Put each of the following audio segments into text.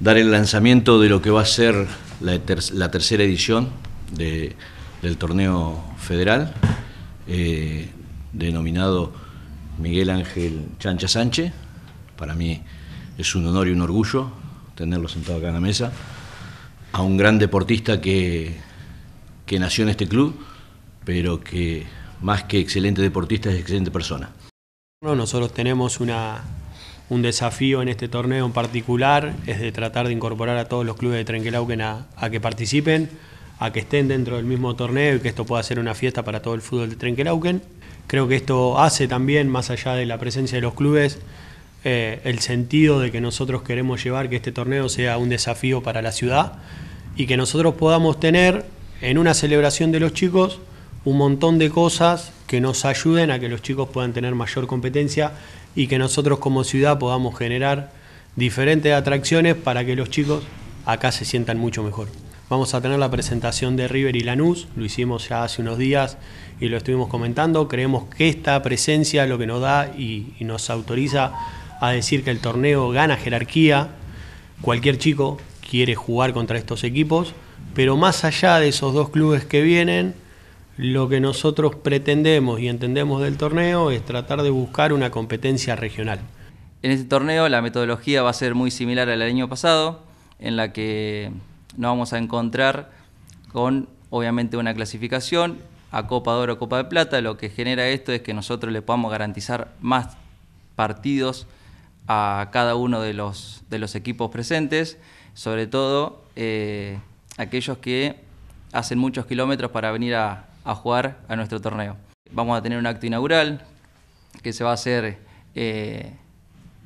dar el lanzamiento de lo que va a ser la, tercera edición del torneo federal, eh, denominado Miguel Ángel Chancha Sánchez. Para mí es un honor y un orgullo tenerlo sentado acá en la mesa, a un gran deportista que, que nació en este club, pero que más que excelente deportista es excelente persona. Nosotros tenemos una, un desafío en este torneo en particular es de tratar de incorporar a todos los clubes de Trenquelauquen a, que participen, a que estén dentro del mismo torneo y que esto pueda ser una fiesta para todo el fútbol de Trenquelauquen. Creo que esto hace también, más allá de la presencia de los clubes, eh, el sentido de que nosotros queremos llevar que este torneo sea un desafío para la ciudad y que nosotros podamos tener en una celebración de los chicos un montón de cosas que nos ayuden a que los chicos puedan tener mayor competencia y que nosotros como ciudad podamos generar diferentes atracciones para que los chicos acá se sientan mucho mejor. Vamos a tener la presentación de River y Lanús, lo hicimos ya hace unos días y lo estuvimos comentando. Creemos que esta presencia lo que nos da y, nos autoriza a decir que el torneo gana jerarquía. Cualquier chico quiere jugar contra estos equipos, pero más allá de esos dos clubes que vienen, lo que nosotros pretendemos y entendemos del torneo es tratar de buscar una competencia regional. En este torneo la metodología va a ser muy similar a la del año pasado, en la que nos vamos a encontrar con obviamente una clasificación a Copa de Oro o Copa de Plata. Lo que genera esto es que nosotros le podamos garantizar más partidos a cada uno de los, de los equipos presentes, sobre todo eh, aquellos que hacen muchos kilómetros para venir a, a jugar a nuestro torneo. Vamos a tener un acto inaugural que se va a hacer eh,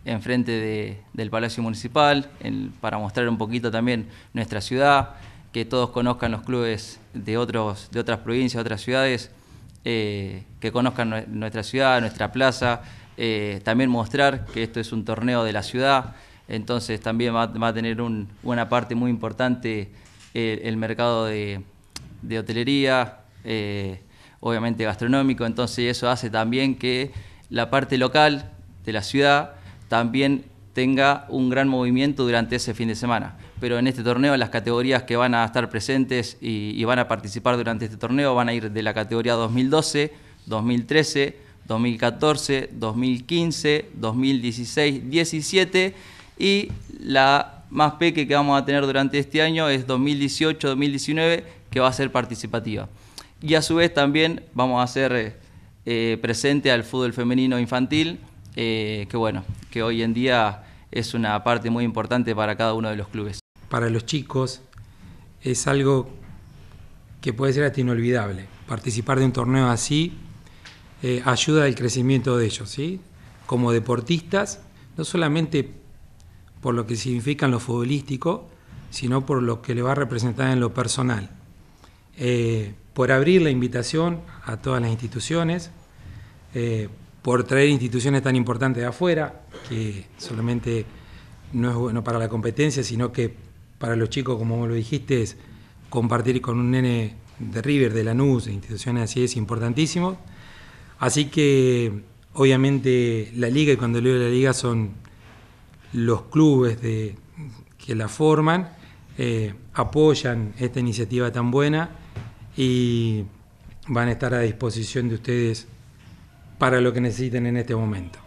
enfrente del Palacio Municipal para mostrar un poquito también nuestra ciudad, que todos conozcan los clubes de, otros, de otras provincias, otras ciudades, eh, que conozcan nuestra ciudad, nuestra plaza, eh, también mostrar que esto es un torneo de la ciudad, entonces también va, a tener una parte muy importante el mercado de, de hotelería, eh, obviamente gastronómico, entonces eso hace también que la parte local de la ciudad también tenga un gran movimiento durante ese fin de semana. Pero en este torneo las categorías que van a estar presentes y, van a participar durante este torneo van a ir de la categoría 2012, 2013, 2014, 2015, 2016, 2017 y la más pequeña que vamos a tener durante este año es 2018-2019 que va a ser participativa. Y a su vez también vamos a hacer eh, eh presente al fútbol femenino infantil, eh, que bueno, que hoy en día es una parte muy importante para cada uno de los clubes. Para los chicos es algo que puede ser hasta inolvidable. Participar de un torneo así eh, ayuda al crecimiento de ellos, ¿sí? Como deportistas, no solamente por lo que significa en lo futbolístico, sino por lo que le va a representar en lo personal por abrir la invitación a todas las instituciones, eh, por traer instituciones tan importantes de afuera, que solamente no es bueno para la competencia, sino que para los chicos, como lo dijiste, es compartir con un nene de River, de Lanús, de instituciones así es importantísimo. Así que obviamente la liga y cuando leo la liga son los clubes que la forman, eh, apoyan esta iniciativa tan buena y van a estar a disposición de ustedes para lo que necesiten en este momento.